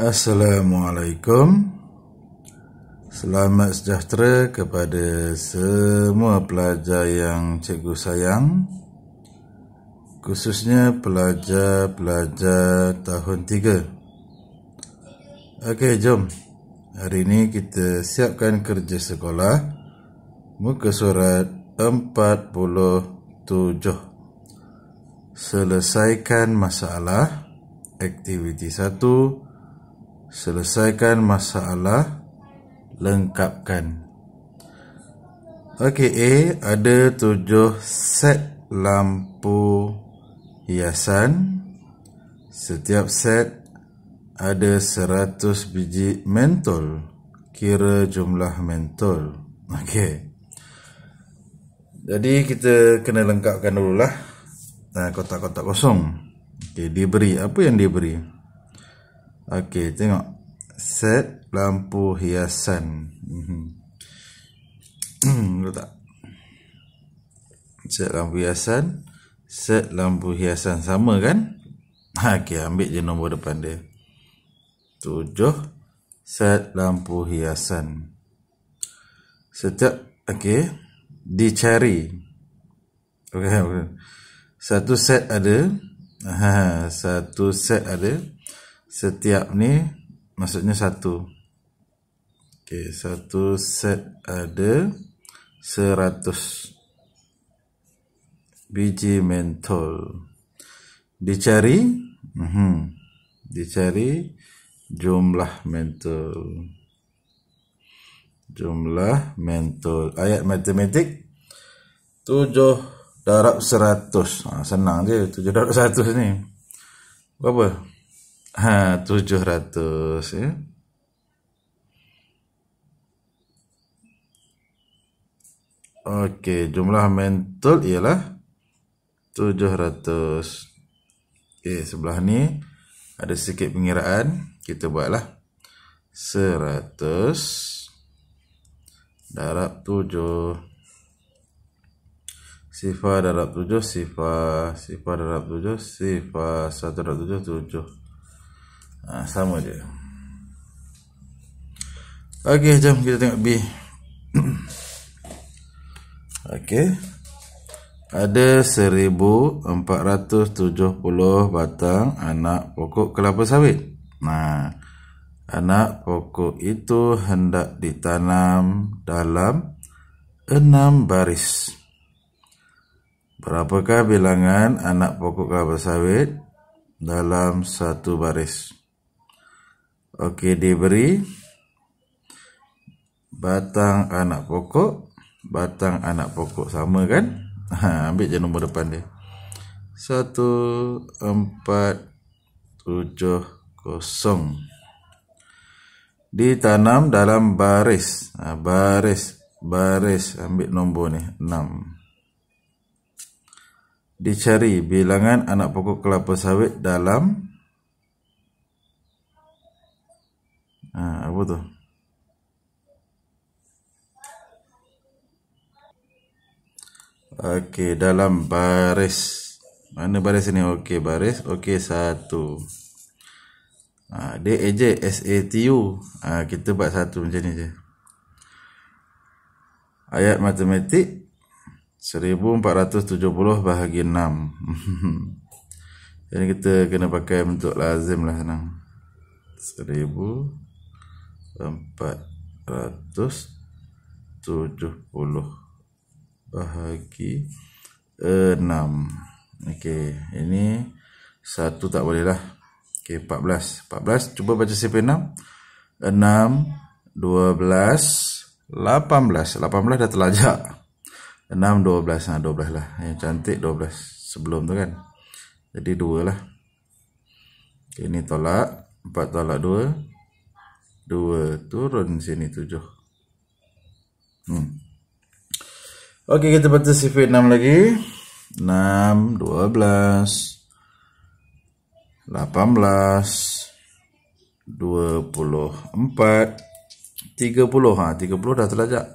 Assalamualaikum Selamat sejahtera kepada semua pelajar yang cikgu sayang Khususnya pelajar-pelajar tahun 3 Okey, jom Hari ini kita siapkan kerja sekolah Muka surat 47 Selesaikan masalah Aktiviti 1 selesaikan masalah lengkapkan ok A ada tujuh set lampu hiasan setiap set ada seratus biji mentol kira jumlah mentol ok jadi kita kena lengkapkan dulu lah eh, kotak-kotak kosong ok diberi apa yang diberi Okey, tengok set lampu hiasan. Mhm. Hmm, Letak set lampu hiasan, set lampu hiasan sama kan? Okey, ambil je nombor depan dia. Tujuh set lampu hiasan. Setiap okey dicari. Okey, satu set ada. Ha, satu set ada setiap ni maksudnya satu okey satu set ada seratus biji mentol dicari mhm dicari jumlah mentol jumlah mentol ayat matematik tujuh darab seratus. ha, senang je tujuh darab seratus ni berapa Ha, tujuh ratus ya. Okey, jumlah mentul ialah tujuh ratus. Okey, sebelah ni ada sikit pengiraan. Kita buatlah seratus darab tujuh. Sifar darab tujuh, sifar, sifar darab tujuh, sifar satu darab tujuh, tujuh ha, sama je ok jom kita tengok B ok ada 1470 batang anak pokok kelapa sawit nah anak pokok itu hendak ditanam dalam enam baris berapakah bilangan anak pokok kelapa sawit dalam satu baris Okey, diberi batang anak pokok, batang anak pokok sama kan? Ha, ambil je nombor depan dia. Satu empat tujuh kosong. ditanam dalam baris. Ha, baris, baris ambil nombor ni enam. Dicari bilangan anak pokok kelapa sawit dalam apa tu Okey dalam baris mana baris ni okey baris okey satu ha, E J S A T U ha, kita buat satu macam ni je ayat matematik 1470 bahagi 6 jadi kita kena pakai bentuk lazim lah senang 1000 470 bahagi 6 okey ini satu tak boleh lah okey 14 14 cuba baca sampai 6 6 12 18 dah terlajak 6 12 lah 12 lah yang cantik 12 sebelum tu kan jadi 2 lah okay, tolak 4 tolak dua turun sini tujuh. Hmm. Okey kita baca sifir enam lagi. Enam, dua belas, lapan belas, dua puluh empat, tiga puluh. Ha, tiga puluh dah terlajak.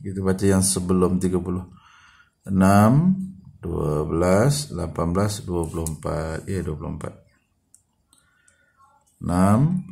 Kita baca yang sebelum tiga puluh. Enam, dua belas, lapan belas, dua puluh empat. Ya, dua puluh empat. Enam,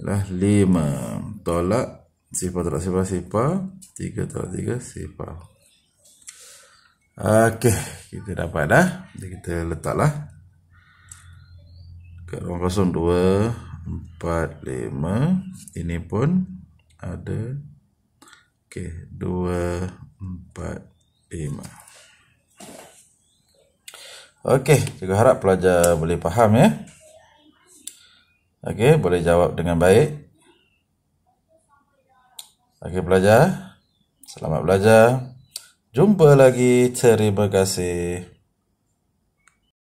ialah lima tolak sifar tolak sifar sifar tiga tolak tiga sifar okey kita dapat dah jadi kita letaklah ke ruang kosong dua empat lima ini pun ada okey dua empat lima Okey, saya harap pelajar boleh faham ya. Okey, boleh jawab dengan baik. Okey, belajar. Selamat belajar. Jumpa lagi. Terima kasih.